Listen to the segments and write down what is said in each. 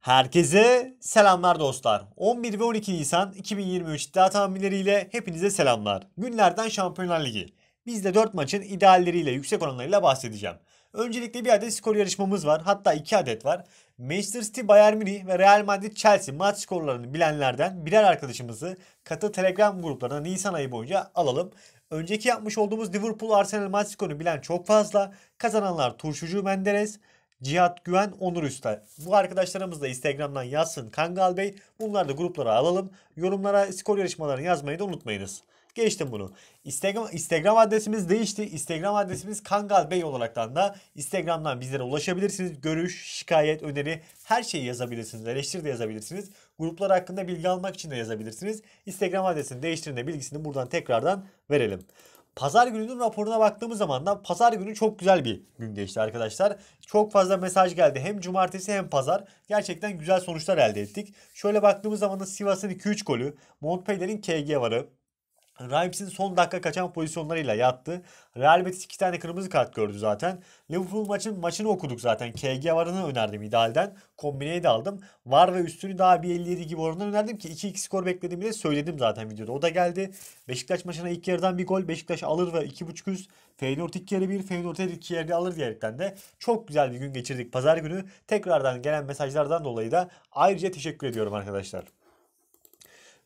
Herkese selamlar dostlar. 11 ve 12 Nisan 2023 iddia tahminleriyle hepinize selamlar. Günlerden Şampiyonlar Ligi. Biz de 4 maçın idealleriyle, yüksek oranlarıyla bahsedeceğim. Öncelikle bir adet skor yarışmamız var. Hatta 2 adet var. Manchester City, Bayern Münih ve Real Madrid Chelsea maç skorlarını bilenlerden birer arkadaşımızı katı Telegram gruplarına Nisan ayı boyunca alalım. Önceki yapmış olduğumuz Liverpool Arsenal maç skorunu bilen çok fazla. Kazananlar Turşucu Menderes, Cihat Güven Onur Üstel. Bu arkadaşlarımız da Instagram'dan yazsın Kangal Bey. Bunları da gruplara alalım. Yorumlara skor yarışmalarını yazmayı da unutmayınız. Geçtim bunu. Instagram, Instagram adresimiz değişti. Instagram adresimiz Kangal Bey olaraktan da Instagram'dan bizlere ulaşabilirsiniz. Görüş, şikayet, öneri her şeyi yazabilirsiniz. Eleştiri de yazabilirsiniz. Gruplar hakkında bilgi almak için de yazabilirsiniz. Instagram adresini değiştirin de bilgisini buradan tekrardan verelim. Pazar gününün raporuna baktığımız zaman da pazar günü çok güzel bir gün geçti arkadaşlar. Çok fazla mesaj geldi. Hem cumartesi hem pazar. Gerçekten güzel sonuçlar elde ettik. Şöyle baktığımız zaman da Sivas'ın 2-3 golü, Montpellier'in KG varı, Ramsey'in son dakika kaçan pozisyonlarıyla yattı. Real Betis iki tane kırmızı kart gördü zaten. Liverpool maçın maçını okuduk zaten. KG varını önerdim idealden. Kombineyi de aldım. Var ve üstünü daha bir 57 gibi oranını önerdim ki 2-2 skor beklediğimi de söyledim zaten videoda. O da geldi. Beşiktaş maçına ilk yarıdan bir gol. Beşiktaş alır ve 2.5 üst. Feyenoord iki yarı bir, Feyenoord iki yarı alır diyerekten de çok güzel bir gün geçirdik pazar günü. Tekrardan gelen mesajlardan dolayı da ayrıca teşekkür ediyorum arkadaşlar.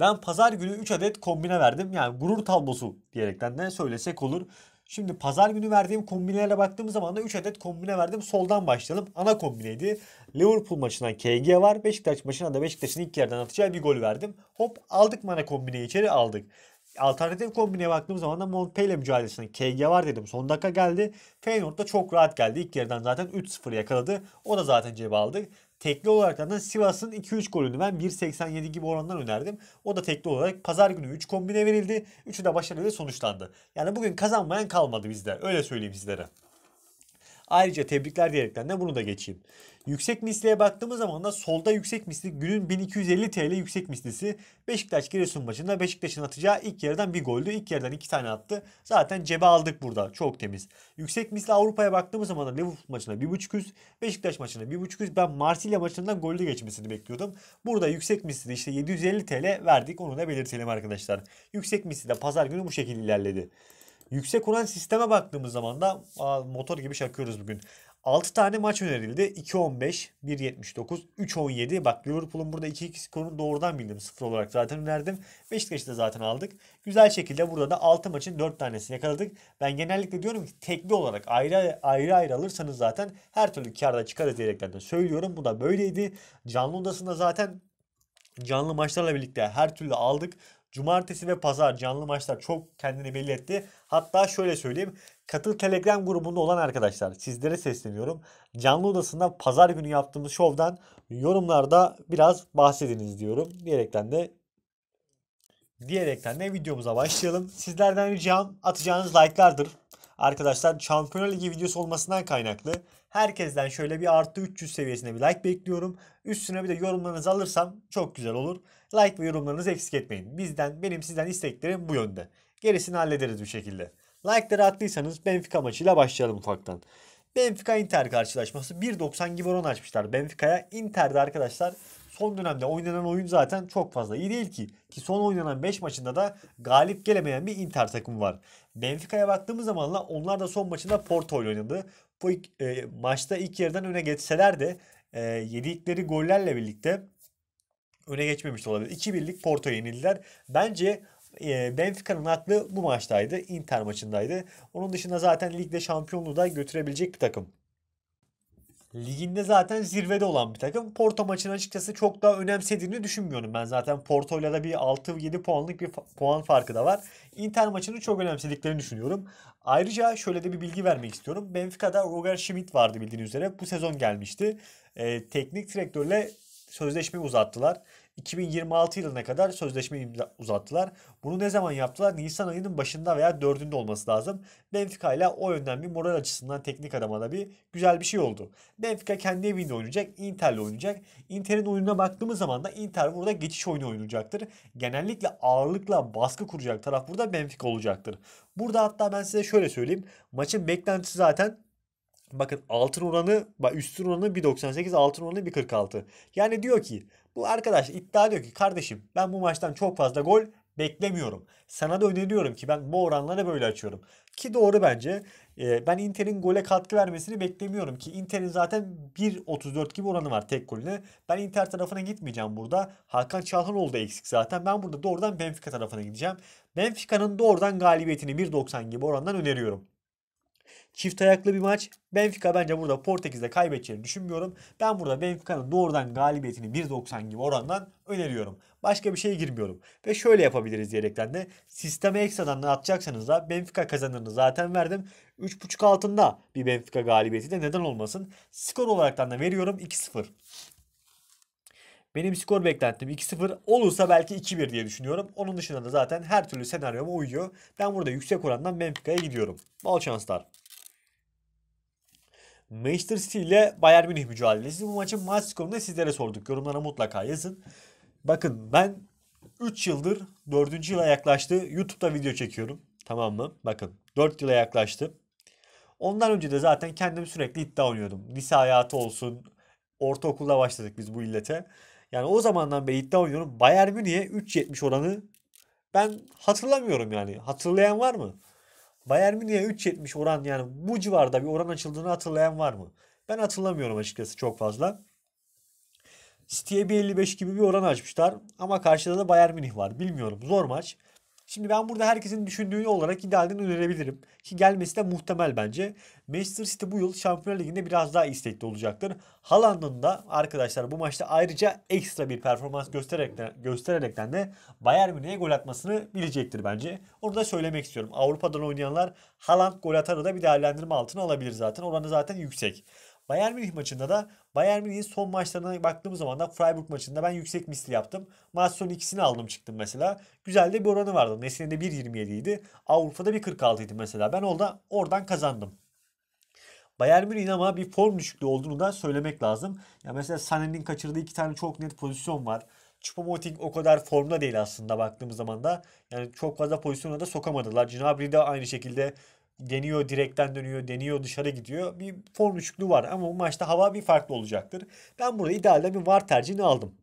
Ben pazar günü 3 adet kombine verdim. Yani gurur tablosu diyerekten de söylesek olur. Şimdi pazar günü verdiğim kombinelere baktığım zaman da 3 adet kombine verdim. Soldan başlayalım. Ana kombineydi. Liverpool maçına KG var. Beşiktaş maçına da Beşiktaş'ın ilk yerden atacağı bir gol verdim. Hop aldık mı ana kombineyi içeri aldık. Alternatif kombineye baktığım zaman da Montpellier mücadelesinde KG var dedim. Son dakika geldi. Feyenoord da çok rahat geldi. İlk yerden zaten 3-0 yakaladı. O da zaten cebe aldık. Tekli olarak da Sivas'ın 2-3 golünü ben 1.87 gibi orandan önerdim. O da tekli olarak pazar günü 3 kombine verildi. 3'ü de başarıyla sonuçlandı. Yani bugün kazanmayan kalmadı bizde. Öyle söyleyeyim sizlere. Ayrıca tebrikler diyerekten de bunu da geçeyim. Yüksek misliye baktığımız zaman da solda yüksek misli günün 1250 TL yüksek mislisi Beşiktaş Giresun maçında Beşiktaş'ın atacağı ilk yarıdan bir goldü. İlk yarıdan iki tane attı. Zaten cebe aldık burada. Çok temiz. Yüksek misli Avrupa'ya baktığımız zaman da Liverpool maçına 1.5 üst, Beşiktaş maçına 1.5 üst. Ben Marsilya maçından golde geçmesini bekliyordum. Burada yüksek misli işte 750 TL verdik. Onu da belirtelim arkadaşlar. Yüksek misli de pazar günü bu şekilde ilerledi. Yüksek oran sisteme baktığımız zaman da motor gibi şakıyoruz bugün. 6 tane maç önerildi. 2.15, 1.79, 3.17. Bak Liverpool'un burada 2-2 skorunu doğrudan bildim. 0 olarak zaten önerdim. Beşiktaş'ı da zaten aldık. Güzel şekilde burada da 6 maçın 4 tanesini yakaladık. Ben genellikle diyorum ki tekli olarak ayrı ayrı ayrı alırsanız zaten her türlü karda çıkarız diyerekten de söylüyorum. Bu da böyleydi. Canlı odasında zaten canlı maçlarla birlikte her türlü aldık. Cumartesi ve pazar canlı maçlar çok kendini belli etti. Hatta şöyle söyleyeyim. Katıl Telegram grubunda olan arkadaşlar sizlere sesleniyorum. Canlı odasında pazar günü yaptığımız şovdan yorumlarda biraz bahsediniz diyorum. Diyerekten de diyerekten de videomuza başlayalım. Sizlerden ricam atacağınız like'lardır. Arkadaşlar Şampiyonlar Ligi videosu olmasından kaynaklı Herkesten şöyle bir artı 300 seviyesinde bir like bekliyorum. Üstüne bir de yorumlarınızı alırsam çok güzel olur. Like ve yorumlarınızı eksik etmeyin. Bizden, benim sizden isteklerim bu yönde. Gerisini hallederiz bir şekilde. Like'ları attıysanız Benfica maçıyla başlayalım ufaktan. Benfica Inter karşılaşması 1.90 gibi oran açmışlar Benfica'ya. Inter'de arkadaşlar son dönemde oynanan oyun zaten çok fazla iyi değil ki. Ki son oynanan 5 maçında da galip gelemeyen bir Inter takımı var. Benfica'ya baktığımız zamanla onlar da son maçında Porto oynadı bu e, maçta ilk yarıdan öne geçseler de e, yedikleri gollerle birlikte öne geçmemiş olabilir. 2-1'lik Porto yenildiler. Bence e, Benfica'nın aklı bu maçtaydı. Inter maçındaydı. Onun dışında zaten ligde şampiyonluğu da götürebilecek bir takım. Liginde zaten zirvede olan bir takım. Porto maçını açıkçası çok daha önemsediğini düşünmüyorum ben. Zaten Porto ile de bir 6-7 puanlık bir puan farkı da var. Inter maçını çok önemsediklerini düşünüyorum. Ayrıca şöyle de bir bilgi vermek istiyorum. Benfica'da Roger Schmidt vardı bildiğiniz üzere. Bu sezon gelmişti. Ee, teknik direktörle sözleşme uzattılar. 2026 yılına kadar sözleşme uzattılar. Bunu ne zaman yaptılar? Nisan ayının başında veya dördünde olması lazım. Benfica ile o yönden bir moral açısından teknik adama da bir güzel bir şey oldu. Benfica kendi evinde oynayacak, Inter ile oynayacak. Inter'in oyununa baktığımız zaman da Inter burada geçiş oyunu oynayacaktır. Genellikle ağırlıkla baskı kuracak taraf burada Benfica olacaktır. Burada hatta ben size şöyle söyleyeyim. Maçın beklentisi zaten Bakın altın oranı, üstün oranı 1.98, altın oranı 1.46. Yani diyor ki bu arkadaş iddia ediyor ki kardeşim ben bu maçtan çok fazla gol beklemiyorum. Sana da öneriyorum ki ben bu oranları böyle açıyorum. Ki doğru bence. Ee, ben Inter'in gole katkı vermesini beklemiyorum ki Inter'in zaten 1.34 gibi oranı var tek golüne. Ben Inter tarafına gitmeyeceğim burada. Hakan Çalhanoğlu da eksik zaten. Ben burada doğrudan Benfica tarafına gideceğim. Benfica'nın doğrudan galibiyetini 1.90 gibi orandan öneriyorum. Çift ayaklı bir maç. Benfica bence burada Portekiz'de kaybedeceğini düşünmüyorum. Ben burada Benfica'nın doğrudan galibiyetini 1.90 gibi orandan öneriyorum. Başka bir şey girmiyorum. Ve şöyle yapabiliriz diyerekten de sisteme ekstradan atacaksanız da Benfica kazanırını zaten verdim. 3.5 altında bir Benfica galibiyeti de neden olmasın. Skor olaraktan da veriyorum 2-0. Benim skor beklentim 2-0 olursa belki 2-1 diye düşünüyorum. Onun dışında da zaten her türlü senaryoma uyuyor. Ben burada yüksek orandan Benfica'ya gidiyorum. Bol şanslar. Manchester City ile Bayern Münih mücadelesi. Bu maçın maç skorunu da sizlere sorduk. Yorumlara mutlaka yazın. Bakın ben 3 yıldır 4. yıla yaklaştı. YouTube'da video çekiyorum. Tamam mı? Bakın 4 yıla yaklaştı. Ondan önce de zaten kendim sürekli iddia oynuyordum. Lise hayatı olsun. Ortaokulda başladık biz bu illete. Yani o zamandan beri iddia oynuyorum. Bayern Münih'e 3.70 oranı ben hatırlamıyorum yani. Hatırlayan var mı? Bayern Münih'e 3.70 oran yani bu civarda bir oran açıldığını hatırlayan var mı? Ben hatırlamıyorum açıkçası çok fazla. City'ye 1.55 gibi bir oran açmışlar ama karşıda da Bayern Münih var. Bilmiyorum zor maç. Şimdi ben burada herkesin düşündüğü olarak idealden önerebilirim. Ki gelmesi de muhtemel bence. Manchester City bu yıl Şampiyonlar Ligi'nde biraz daha istekli olacaktır. Haaland'ın da arkadaşlar bu maçta ayrıca ekstra bir performans göstererekten, göstererekten de Bayern Münih'e gol atmasını bilecektir bence. Onu da söylemek istiyorum. Avrupa'dan oynayanlar Haaland gol atarı da bir değerlendirme altına alabilir zaten. Oranı zaten yüksek. Bayern Münih maçında da Bayern Münih'in son maçlarına baktığımız zaman da Freiburg maçında ben yüksek misli yaptım. Maç sonu ikisini aldım çıktım mesela. Güzel de bir oranı vardı. Nesli'nin de 1.27 idi. Avrupa'da 1.46 idi mesela. Ben orada oradan kazandım. Bayern Münih'in ama bir form düşüklüğü olduğunu da söylemek lazım. Ya mesela Sané'nin kaçırdığı iki tane çok net pozisyon var. Choupo-Moting o kadar formda değil aslında baktığımız zaman da. Yani çok fazla pozisyona da sokamadılar. Gnabry de aynı şekilde deniyor direkten dönüyor, deniyor dışarı gidiyor. Bir form düşüklüğü var ama bu maçta hava bir farklı olacaktır. Ben burada idealde bir var tercihini aldım.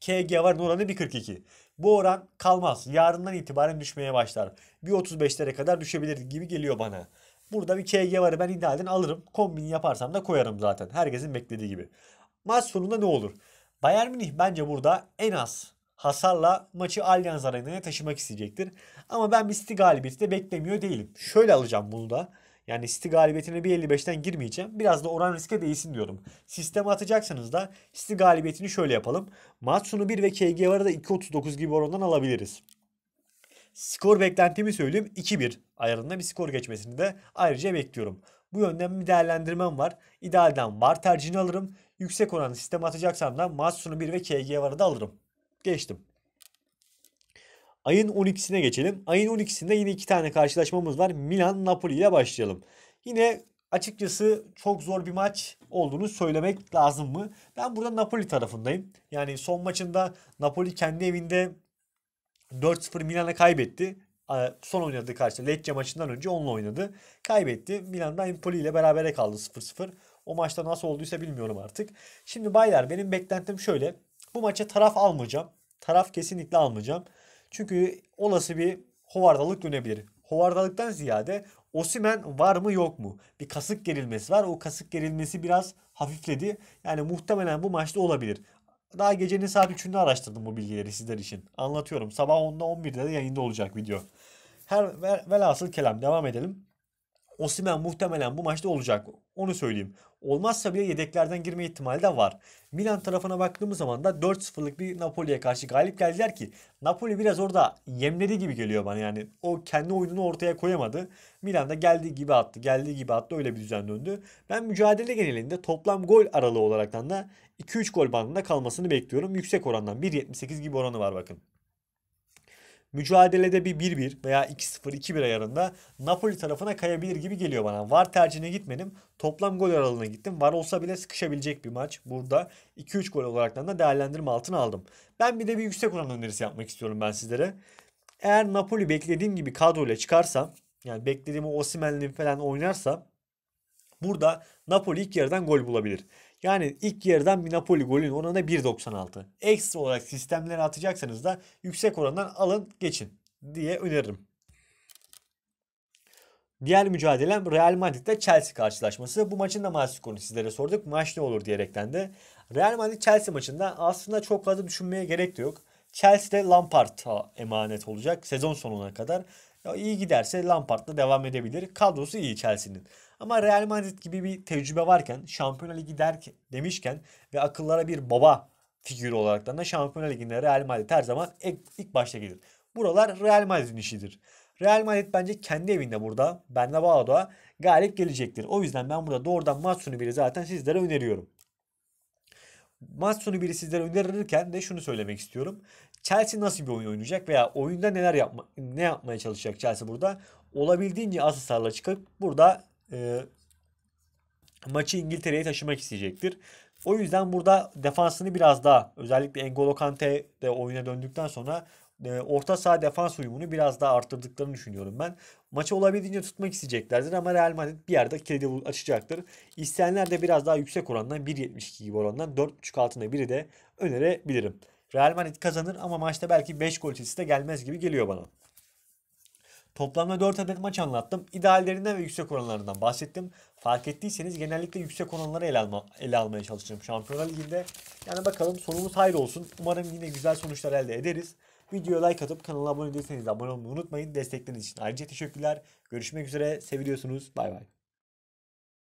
KG var, oranı 1.42. Bu oran kalmaz. Yarından itibaren düşmeye başlar. 1.35'lere kadar düşebilir gibi geliyor bana. Burada bir KG varı ben idealden alırım. Kombini yaparsam da koyarım zaten. Herkesin beklediği gibi. Maç sonunda ne olur? Bayern Münih bence burada en az hasarla maçı Allianz Arena'ya taşımak isteyecektir. Ama ben bir City galibiyeti de beklemiyor değilim. Şöyle alacağım bunu da. Yani City galibiyetine 1.55'ten girmeyeceğim. Biraz da oran riske değilsin diyorum. Sisteme atacaksanız da City galibiyetini şöyle yapalım. Maç sonu 1 ve KG var da 2.39 gibi orandan alabiliriz. Skor beklentimi söyleyeyim 2-1 ayarında bir skor geçmesini de ayrıca bekliyorum. Bu yönden bir değerlendirmem var. İdealden var tercihini alırım. Yüksek oranlı sisteme atacaksam da maç sonu 1 ve KG varı da alırım. Geçtim. Ayın 12'sine geçelim. Ayın 12'sinde yine iki tane karşılaşmamız var. Milan Napoli ile başlayalım. Yine açıkçası çok zor bir maç olduğunu söylemek lazım mı? Ben burada Napoli tarafındayım. Yani son maçında Napoli kendi evinde 4-0 Milan'a kaybetti. Ee, son oynadığı karşı Lecce maçından önce onunla oynadı. Kaybetti. Milan'da Empoli ile berabere kaldı 0-0. O maçta nasıl olduysa bilmiyorum artık. Şimdi baylar benim beklentim şöyle. Bu maça taraf almayacağım taraf kesinlikle almayacağım. Çünkü olası bir hovardalık dönebilir. Hovardalıktan ziyade Osimen var mı yok mu? Bir kasık gerilmesi var. O kasık gerilmesi biraz hafifledi. Yani muhtemelen bu maçta olabilir. Daha gecenin saat 3'ünde araştırdım bu bilgileri sizler için. Anlatıyorum. Sabah 10'da 11'de de yayında olacak video. Her velhasıl kelam devam edelim. Osimen muhtemelen bu maçta olacak. Onu söyleyeyim. Olmazsa bile yedeklerden girme ihtimali de var. Milan tarafına baktığımız zaman da 4-0'lık bir Napoli'ye karşı galip geldiler ki Napoli biraz orada yemledi gibi geliyor bana yani. O kendi oyununu ortaya koyamadı. Milan da geldiği gibi attı. Geldiği gibi attı. Öyle bir düzen döndü. Ben mücadele genelinde toplam gol aralığı olaraktan da 2-3 gol bandında kalmasını bekliyorum. Yüksek orandan 1.78 gibi oranı var bakın mücadelede bir 1-1 veya 2-0 2-1 ayarında Napoli tarafına kayabilir gibi geliyor bana. VAR tercihine gitmedim. Toplam gol aralığına gittim. VAR olsa bile sıkışabilecek bir maç. Burada 2-3 gol olarak da değerlendirme altına aldım. Ben bir de bir yüksek oran önerisi yapmak istiyorum ben sizlere. Eğer Napoli beklediğim gibi kadroyla çıkarsa yani beklediğim o falan oynarsa burada Napoli ilk yarıdan gol bulabilir. Yani ilk yarıdan bir Napoli golün oranı 1.96. Ekstra olarak sistemlere atacaksanız da yüksek orandan alın geçin diye öneririm. Diğer mücadelem Real Madrid'de Chelsea karşılaşması. Bu maçın da maç skorunu sizlere sorduk. Maç ne olur diyerekten de. Real Madrid Chelsea maçında aslında çok fazla düşünmeye gerek de yok. Chelsea'de Lampard'a emanet olacak sezon sonuna kadar. Ya iyi giderse Lampard'la devam edebilir. Kadrosu iyi Chelsea'nin. Ama Real Madrid gibi bir tecrübe varken, Şampiyonlar Ligi derken, demişken ve akıllara bir baba figürü olarak da Şampiyonlar Ligi'nde Real Madrid her zaman ilk, ilk başta gelir. Buralar Real Madrid'in işidir. Real Madrid bence kendi evinde burada ben de Bernabéu'da galip gelecektir. O yüzden ben burada doğrudan maç sonu biri zaten sizlere öneriyorum. Maç sonu biri sizlere önerirken de şunu söylemek istiyorum. Chelsea nasıl bir oyun oynayacak veya oyunda neler yapma, ne yapmaya çalışacak Chelsea burada? Olabildiğince az hasarla çıkıp burada e, maçı İngiltere'ye taşımak isteyecektir. O yüzden burada defansını biraz daha özellikle Engolo Kante de oyuna döndükten sonra e, orta saha defans uyumunu biraz daha arttırdıklarını düşünüyorum ben. Maçı olabildiğince tutmak isteyeceklerdir ama Real Madrid bir yerde kilidi açacaktır. İsteyenler de biraz daha yüksek orandan 1.72 gibi orandan 4.5 altında biri de önerebilirim. Real Madrid kazanır ama maçta belki 5 gol çizgisi de gelmez gibi geliyor bana. Toplamda 4 adet maç anlattım. İdeallerinden ve yüksek oranlarından bahsettim. Fark ettiyseniz genellikle yüksek oranları ele, alma, ele almaya çalışacağım Şampiyonlar Ligi'nde. Yani bakalım sonumuz hayır olsun. Umarım yine güzel sonuçlar elde ederiz. Videoya like atıp kanala abone değilseniz abone olmayı unutmayın. Destekleriniz için ayrıca teşekkürler. Görüşmek üzere. Seviyorsunuz. Bay bay.